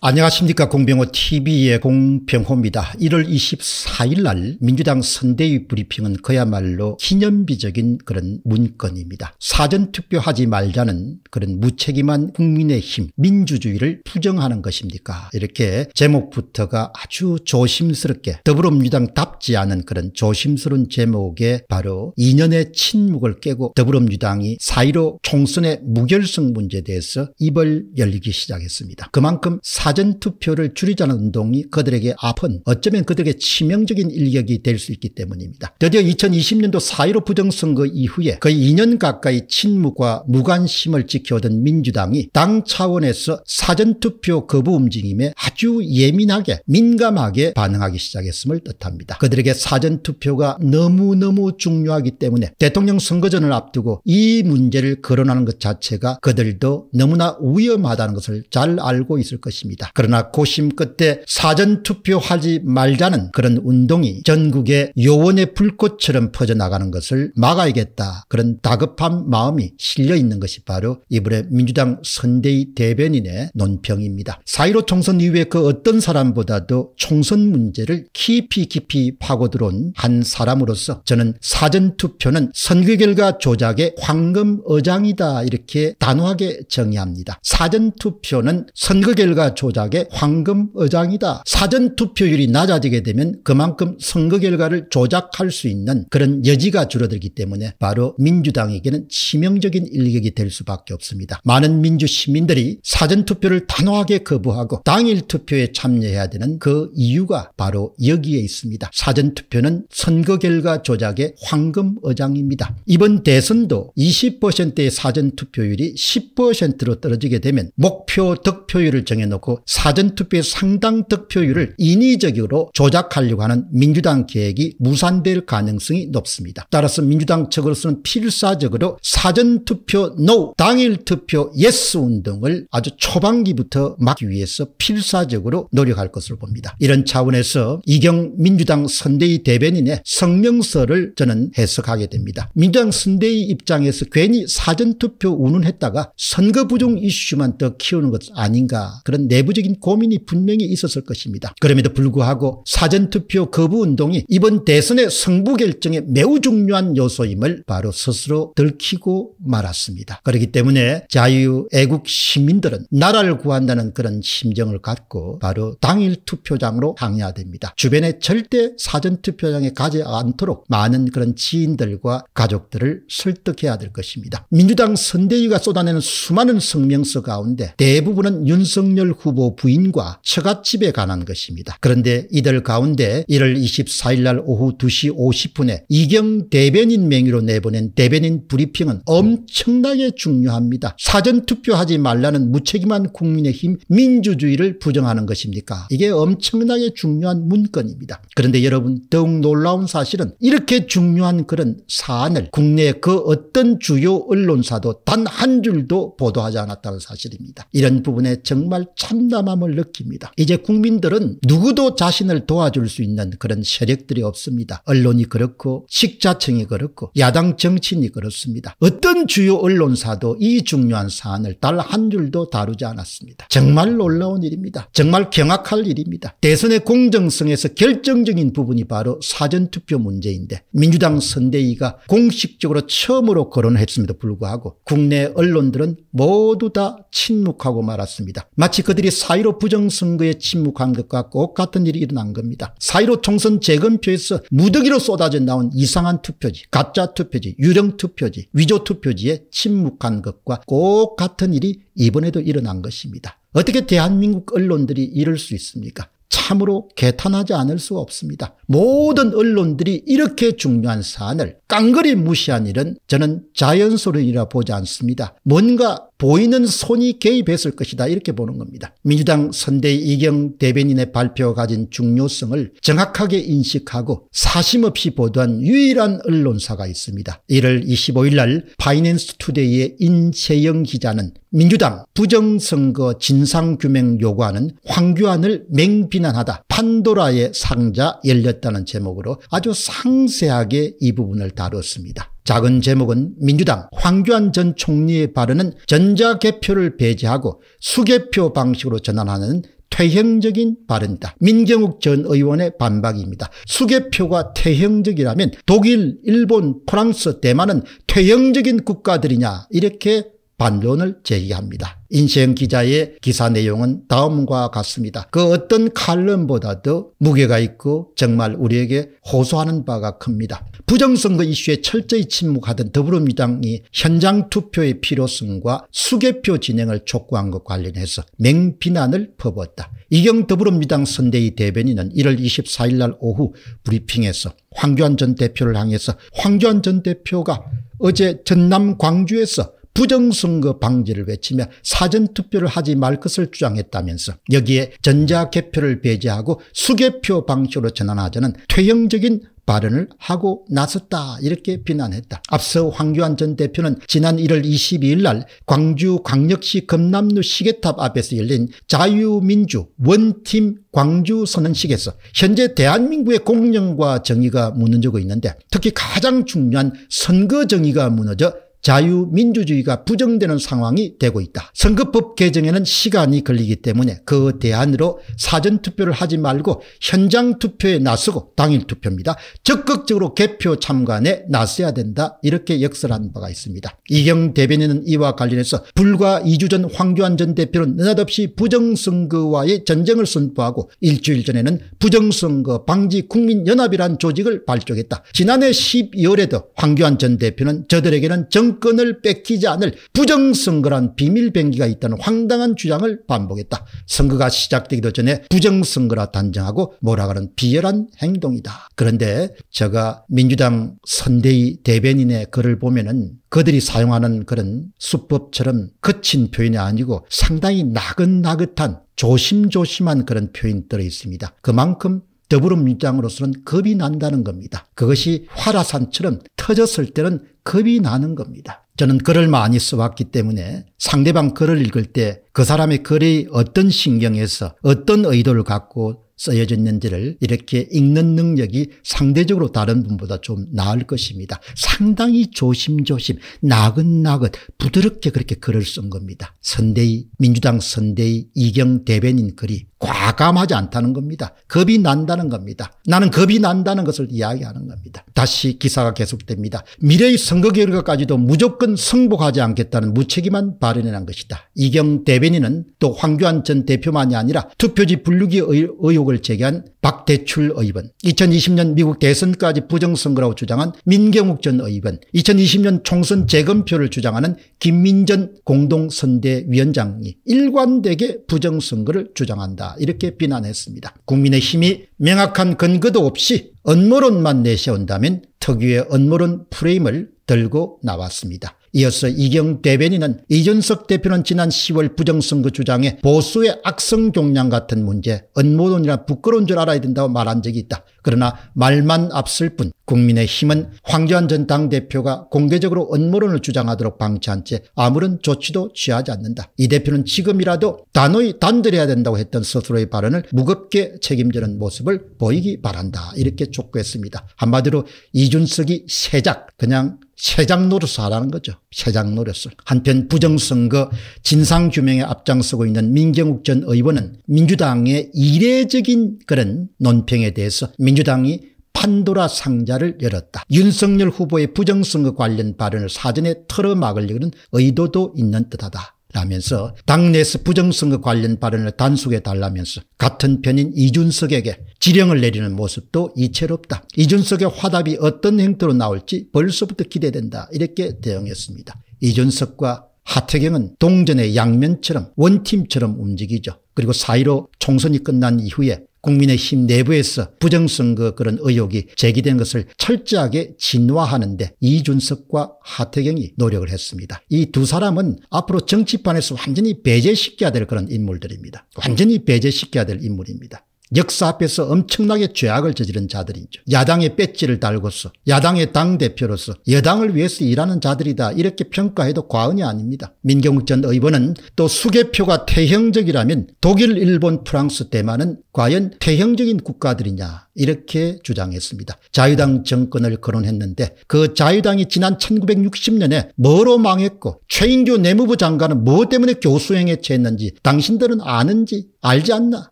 안녕하십니까 공병호 tv의 공병호입니다. 1월 24일 날 민주당 선대위 브리핑은 그야말로 기념비적인 그런 문건입니다. 사전투표하지 말자는 그런 무책임한 국민의힘 민주주의를 부정하는 것입니까 이렇게 제목부터가 아주 조심스럽게 더불어민주당답지 않은 그런 조심스러운 제목에 바로 2년의 침묵을 깨고 더불어민주당이 4.15 총선의 무결성 문제에 대해서 입을 열리기 시작했습니다. 그만큼 사전투표를 줄이자는 운동이 그들에게 아픈 어쩌면 그들에게 치명적인 일격이 될 수 있기 때문입니다. 드디어 2020년도 4.15 부정선거 이후에 거의 2년 가까이 침묵과 무관심을 지켜오던 민주당이 당 차원에서 사전투표 거부 움직임에 아주 예민하게 민감하게 반응하기 시작했음을 뜻합니다. 그들에게 사전투표가 너무너무 중요하기 때문에 대통령 선거전을 앞두고 이 문제를 거론하는 것 자체가 그들도 너무나 위험하다는 것을 잘 알고 있을 것입니다. 있습니다. 그러나 고심 끝에 사전투표하지 말자는 그런 운동이 전국에 요원의 불꽃처럼 퍼져나가는 것을 막아야겠다 그런 다급한 마음이 실려있는 것이 바로 이번에 민주당 선대위 대변인의 논평입니다. 4.15 총선 이후에 그 어떤 사람보다도 총선 문제를 깊이 깊이 파고들어온 한 사람으로서 저는 사전투표는 선거 결과 조작의 황금 어장이다 이렇게 단호하게 정의합니다. 사전투표는 선거 결과 조작 조작의 황금 어장이다. 사전투표율이 낮아지게 되면 그만큼 선거 결과를 조작할 수 있는 그런 여지가 줄어들기 때문에 바로 민주당에게는 치명적인 일격이 될 수밖에 없습니다. 많은 민주 시민들이 사전투표를 단호하게 거부하고 당일 투표에 참여해야 되는 그 이유가 바로 여기에 있습니다. 사전투표는 선거 결과 조작의 황금 어장입니다. 이번 대선도 20%의 사전투표율이 10%로 떨어지게 되면 목표 득표율을 정해놓고 사전투표의 상당 득표율을 인위적으로 조작하려고 하는 민주당 계획이 무산될 가능성이 높습니다. 따라서 민주당 측으로서는 필사적으로 사전투표 NO 당일투표 YES 운동을 아주 초반기부터 막기 위해서 필사적으로 노력할 것으로 봅니다. 이런 차원에서 이경 민주당 선대위 대변인의 성명서를 저는 해석하게 됩니다. 민주당 선대위 입장에서 괜히 사전투표 운운했다가 선거 부정 이슈만 더 키우는 것 아닌가 그런 내부 내부적인 고민이 분명히 있었을 것입니다. 그럼에도 불구하고 사전투표 거부운동이 이번 대선의 승부 결정에 매우 중요한 요소임을 바로 스스로 들키고 말았습니다. 그렇기 때문에 자유 애국 시민들은 나라를 구한다는 그런 심정을 갖고 바로 당일 투표장으로 향해야 됩니다. 주변에 절대 사전투표장에 가지 않도록 많은 그런 지인들과 가족들을 설득해야 될 것입니다. 민주당 선대위가 쏟아내는 수많은 성명서 가운데 대부분은 윤석열 후보 부부 부인과 처갓집에 관한 것입니다. 그런데 이들 가운데 1월 24일 날 오후 2시 50분에 이경 대변인 명의로 내보낸 대변인 브리핑은 엄청나게 중요합니다. 사전투표하지 말라는 무책임한 국민의힘 민주주의를 부정하는 것입니까? 이게 엄청나게 중요한 문건입니다. 그런데 여러분 더욱 놀라운 사실은 이렇게 중요한 그런 사안을 국내 그 어떤 주요 언론사도 단 한 줄도 보도하지 않았다는 사실입니다. 이런 부분에 정말 참 참담함을 느낍니다. 이제 국민들은 누구도 자신을 도와줄 수 있는 그런 세력들이 없습니다. 언론이 그렇고 식자청이 그렇고 야당 정치인이 그렇습니다. 어떤 주요 언론사도 이 중요한 사안을 달한 줄도 다루지 않았습니다. 정말 놀라운 일입니다. 정말 경악할 일입니다. 대선의 공정성에서 결정적인 부분이 바로 사전투표 문제인데 민주당 선대위가 공식적으로 처음으로 거론했음에도 불구하고 국내 언론들은 모두 다 침묵하고 말았습니다. 마치 그들이 사이로 부정선거에 침묵한 것과 꼭같은 일이 일어난 겁니다. 사이로 총선 재검표에서 무더기로 쏟아져 나온 이상한 투표지 가짜 투표지 유령 투표지 위조 투표지에 침묵한 것과 꼭같은 일이 이번에도 일어난 것입니다. 어떻게 대한민국 언론들이 이럴 수 있습니까? 참으로 개탄하지 않을 수 없습니다. 모든 언론들이 이렇게 중요한 사안을 깡그리 무시한 일은 저는 자연스러운 일이라 보지 않습니다. 뭔가 보이는 손이 개입했을 것이다 이렇게 보는 겁니다. 민주당 선대 이경 대변인의 발표 가진 중요성을 정확하게 인식하고 사심없이 보도한 유일한 언론사가 있습니다. 1월 25일 날 파이낸스투데이의 인채영 기자는 민주당 부정선거 진상규명 요구하는 황교안을 맹비난하다 판도라의 상자 열렸다는 제목으로 아주 상세하게 이 부분을 다뤘습니다. 작은 제목은 민주당 황교안 전 총리의 발언은 전자개표를 배제하고 수개표 방식으로 전환하는 퇴행적인 발언이다. 민경욱 전 의원의 반박입니다. 수개표가 퇴행적이라면 독일, 일본, 프랑스, 대만은 퇴행적인 국가들이냐 이렇게 반론을 제기합니다. 인생 기자의 기사 내용은 다음과 같습니다. 그 어떤 칼럼보다도 무게가 있고 정말 우리에게 호소하는 바가 큽니다. 부정선거 이슈에 철저히 침묵하던 더불어민주당이 현장 투표의 필요성과 수개표 진행을 촉구한 것 관련해서 맹비난을 퍼부었다. 이경 더불어민주당 선대위 대변인은 1월 24일 날 오후 브리핑에서 황교안 전 대표를 향해서 황교안 전 대표가 어제 전남 광주에서 부정선거 방지를 외치며 사전투표를 하지 말 것을 주장했다면서 여기에 전자개표를 배제하고 수개표 방식으로 전환하자는 퇴행적인 발언을 하고 나섰다 이렇게 비난했다. 앞서 황교안 전 대표는 지난 1월 22일 날 광주 광역시 금남루 시계탑 앞에서 열린 자유민주 원팀 광주 선언식에서 현재 대한민국의 공정과 정의가 무너지고 있는데 특히 가장 중요한 선거 정의가 무너져 자유민주주의가 부정되는 상황이 되고 있다. 선거법 개정에는 시간이 걸리기 때문에 그 대안으로 사전투표를 하지 말고 현장투표에 나서고 당일투표입니다. 적극적으로 개표 참관에 나서야 된다 이렇게 역설한 바가 있습니다. 이경 대변인은 이와 관련해서 불과 2주 전 황교안 전 대표는 느닷없이 부정선거와의 전쟁을 선포하고 일주일 전에는 부정선거 방지 국민연합이란 조직을 발족했다. 지난해 12월에도 황교안 전 대표는 저들에게는 정 정권을 뺏기지 않을 부정선거란 비밀뱅기가 있다는 황당한 주장을 반복했다. 선거가 시작되기도 전에 부정선거라 단정하고 몰아가는 비열한 행동이다. 그런데 제가 민주당 선대위 대변인의 글을 보면 은 그들이 사용하는 그런 수법처럼 거친 표현이 아니고 상당히 나긋나긋한 조심조심한 그런 표현들이 있습니다. 그만큼 더불어민주당으로서는 겁이 난다는 겁니다. 그것이 화라산처럼 터졌을 때는 겁이 나는 겁니다. 저는 글을 많이 써왔기 때문에 상대방 글을 읽을 때 그 사람의 글이 어떤 신경에서 어떤 의도를 갖고 써여졌는지를 이렇게 읽는 능력이 상대적으로 다른 분보다 좀 나을 것입니다. 상당히 조심조심 나긋나긋 부드럽게 그렇게 글을 쓴 겁니다. 선대위 민주당 선대위 이경 대변인 글이 과감하지 않다는 겁니다. 겁이 난다는 겁니다. 나는 겁이 난다는 것을 이야기하는 겁니다. 다시 기사가 계속됩니다. 미래의 선거 결과까지도 무조건 승복하지 않겠다는 무책임한 발언이란 것이다. 이경 대변인은 또 황교안 전 대표만이 아니라 투표지 분류기 의혹을 제기한 박대출 의원, 2020년 미국 대선까지 부정선거라고 주장한 민경욱 전 의원, 2020년 총선 재검표를 주장하는 김민전 공동선대위원장이 일관되게 부정선거를 주장한다 이렇게 비난했습니다. 국민의힘이 명확한 근거도 없이 언모론만 내세운다면 특유의 언모론 프레임을 들고 나왔습니다. 이어서 이경 대변인은 이준석 대표는 지난 10월 부정선거 주장에 보수의 악성 종량 같은 문제, 음모론이나 부끄러운 줄 알아야 된다고 말한 적이 있다. 그러나 말만 앞설 뿐 국민의힘은 황교안 전 당대표가 공개적으로 음모론을 주장하도록 방치한 채 아무런 조치도 취하지 않는다. 이 대표는 지금이라도 단호히 단들해야 된다고 했던 스스로의 발언을 무겁게 책임지는 모습을 보이기 바란다. 이렇게 촉구했습니다. 한마디로 이준석이 세작 그냥 세장 노릇을 하라는 거죠. 세장 노릇을. 한편 부정선거 진상규명에 앞장서고 있는 민경욱 전 의원은 민주당의 이례적인 그런 논평에 대해서 민주 민주당이 판도라 상자를 열었다. 윤석열 후보의 부정선거 관련 발언을 사전에 털어막으려는 의도도 있는 듯하다. 라면서 당내에서 부정선거 관련 발언을 단속해 달라면서 같은 편인 이준석에게 지령을 내리는 모습도 이채롭다. 이준석의 화답이 어떤 행태로 나올지 벌써부터 기대된다. 이렇게 대응했습니다. 이준석과 하태경은 동전의 양면처럼 원팀처럼 움직이죠. 그리고 4.15 총선이 끝난 이후에 국민의힘 내부에서 부정선거 그런 의혹이 제기된 것을 철저하게 진화하는데 이준석과 하태경이 노력을 했습니다. 이 두 사람은 앞으로 정치판에서 완전히 배제시켜야 될 그런 인물들입니다. 완전히 배제시켜야 될 인물입니다. 역사 앞에서 엄청나게 죄악을 저지른 자들이죠. 야당의 배지를 달고서 야당의 당대표로서 여당을 위해서 일하는 자들이다 이렇게 평가해도 과언이 아닙니다. 민경욱 전 의원은 또 수개표가 태형적이라면 독일, 일본, 프랑스, 대만은 과연 태형적인 국가들이냐 이렇게 주장했습니다. 자유당 정권을 거론했는데 그 자유당이 지난 1960년에 뭐로 망했고 최인규 내무부 장관은 뭐 때문에 교수행에 처했는지 당신들은 아는지 알지 않나?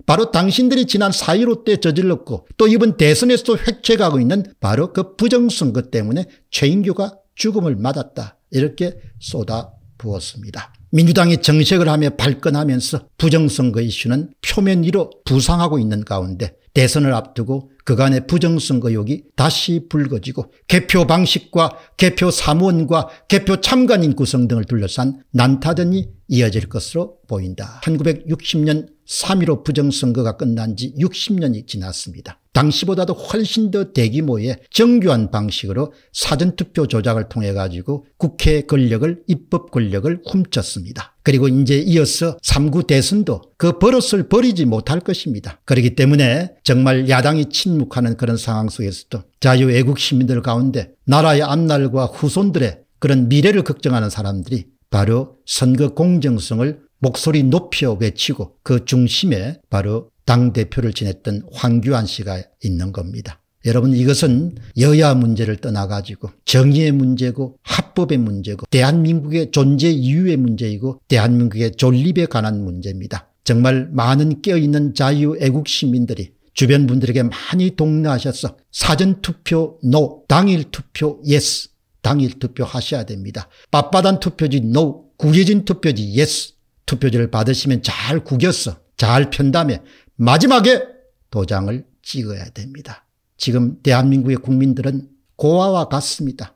바로 당신들이 지난 4.15 때 저질렀고 또 이번 대선에서도 획책하고 있는 바로 그 부정선거 그 때문에 최인규가 죽음을 맞았다. 이렇게 쏟아 부었습니다. 민주당이 정책을 하며 발끈하면서 부정선거 그 이슈는 표면위로 부상하고 있는 가운데 대선을 앞두고 그간의 부정선거욕이 그 다시 불거지고 개표 방식과 개표 사무원과 개표 참관인 구성 등을 둘러싼 난타전이 이어질 것으로 보인다. 1960년 3.15 부정선거가 끝난 지 60년이 지났습니다. 당시보다도 훨씬 더 대규모의 정교한 방식으로 사전투표 조작을 통해 가지고 국회 권력을 입법 권력을 훔쳤습니다. 그리고 이제 이어서 3구 대선도 그 버릇을 버리지 못할 것입니다. 그렇기 때문에 정말 야당이 침묵하는 그런 상황 속에서도 자유애국 시민들 가운데 나라의 앞날과 후손들의 그런 미래를 걱정하는 사람들이 바로 선거 공정성을 목소리 높여 외치고 그 중심에 바로 당대표를 지냈던 황교안 씨가 있는 겁니다. 여러분 이것은 여야 문제를 떠나가지고 정의의 문제고 합법의 문제고 대한민국의 존재 이유의 문제이고 대한민국의 존립에 관한 문제입니다. 정말 많은 깨어있는 자유 애국 시민들이 주변 분들에게 많이 동요하셔서 사전투표 NO, 당일투표 YES, 당일투표 하셔야 됩니다. 빳빳한 투표지 NO, 구겨진 투표지 YES, 투표지를 받으시면 잘 구겼어. 잘편 다음에 마지막에 도장을 찍어야 됩니다. 지금 대한민국의 국민들은 고아와 같습니다.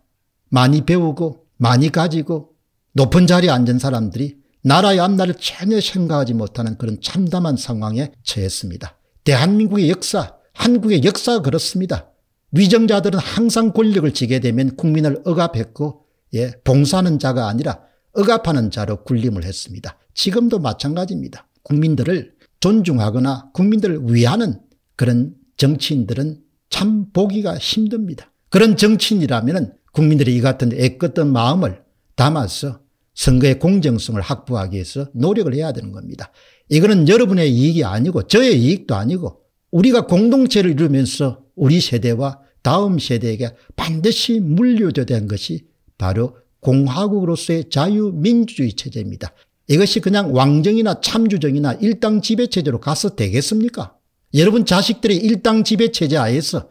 많이 배우고 많이 가지고 높은 자리에 앉은 사람들이 나라의 앞날을 전혀 생각하지 못하는 그런 참담한 상황에 처했습니다. 대한민국의 역사, 한국의 역사가 그렇습니다. 위정자들은 항상 권력을 지게 되면 국민을 억압했고 예, 봉사하는 자가 아니라 억압하는 자로 군림을 했습니다. 지금도 마찬가지입니다. 국민들을 존중하거나 국민들을 위하는 그런 정치인들은 참 보기가 힘듭니다. 그런 정치인이라면 국민들이 이 같은 애꿎던 마음을 담아서 선거의 공정성을 확보하기 위해서 노력을 해야 되는 겁니다. 이거는 여러분의 이익이 아니고 저의 이익도 아니고 우리가 공동체를 이루면서 우리 세대와 다음 세대에게 반드시 물려줘야 되는 것이 바로 공화국으로서의 자유민주주의 체제입니다. 이것이 그냥 왕정이나 참주정이나 일당 지배체제로 가서 되겠습니까? 여러분 자식들이 일당 지배체제 하에서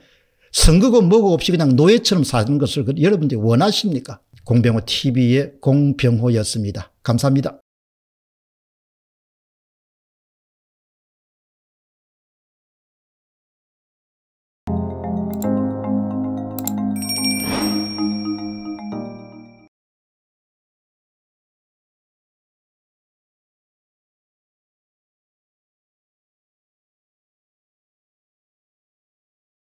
선거고 뭐고 없이 그냥 노예처럼 사는 것을 여러분들이 원하십니까? 공병호 TV의 공병호였습니다. 감사합니다.